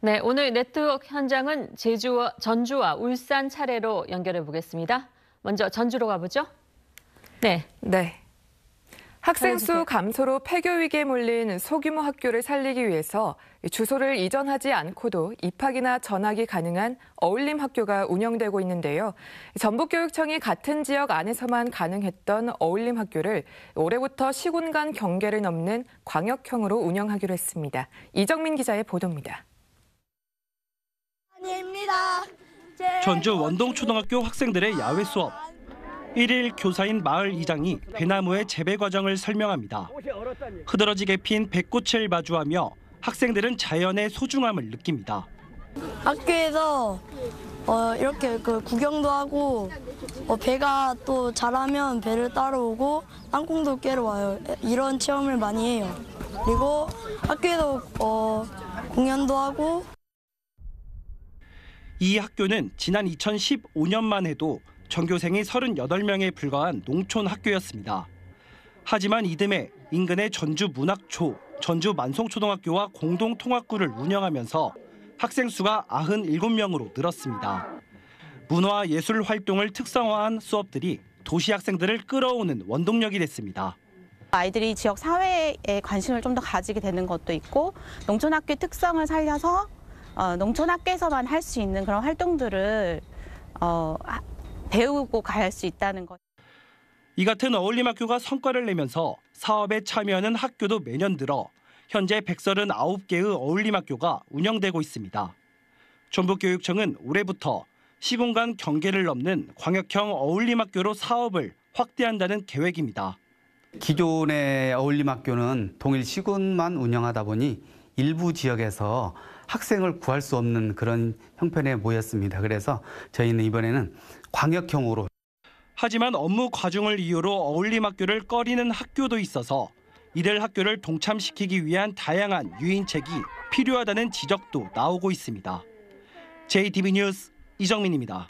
네, 오늘 네트워크 현장은 제주와 전주와 울산 차례로 연결해 보겠습니다. 먼저 전주로 가보죠. 네. 네. 학생 수 감소로 폐교 위기에 몰린 소규모 학교를 살리기 위해서 주소를 이전하지 않고도 입학이나 전학이 가능한 어울림 학교가 운영되고 있는데요. 전북교육청이 같은 지역 안에서만 가능했던 어울림 학교를 올해부터 시군 간 경계를 넘는 광역형으로 운영하기로 했습니다. 이정민 기자의 보도입니다. 감사니다 전주 원동초등학교 학생들의 야외 수업. 1일 교사인 마을 이장이 배나무의 재배 과정을 설명합니다. 흐드러지게 핀 백꽃을 마주하며 학생들은 자연의 소중함을 느낍니다. 학교에서 어, 이렇게 그 구경도 하고 어, 배가 또 자라면 배를 따라오고 땅콩도 깨러 와요. 이런 체험을 많이 해요. 그리고 학교에서 어, 공연도 하고 이 학교는 지난 2015년만 해도 전교생이 38명에 불과한 농촌 학교였습니다. 하지만 이듬해 인근의 전주 문학초, 전주 만송초등학교와 공동 통합구를 운영하면서 학생 수가 97명으로 늘었습니다. 문화 예술 활동을 특성화한 수업들이 도시 학생들을 끌어오는 원동력이 됐습니다. 아이들이 지역 사회에 관심을 좀 더 가지게 되는 것도 있고 농촌 학교 특성을 살려서 어, 농촌학교에서만 할 수 있는 그런 활동들을 어, 배우고 갈 수 있다는 것. 이 같은 어울림 학교가 성과를 내면서 사업에 참여하는 학교도 매년 늘어 현재 139개의 어울림 학교가 운영되고 있습니다. 전북교육청은 올해부터 시공간 경계를 넘는 광역형 어울림 학교로 사업을 확대한다는 계획입니다. 기존의 어울림 학교는 동일 시군만 운영하다 보니 일부 지역에서 학생을 구할 수 없는 그런 형편에 모였습니다. 그래서 저희는 이번에는 광역형으로 하지만 업무 과중을 이유로 어울림 학교를 꺼리는 학교도 있어서 이들 학교를 동참시키기 위한 다양한 유인책이 필요하다는 지적도 나오고 있습니다. JTB 뉴스 이정민입니다.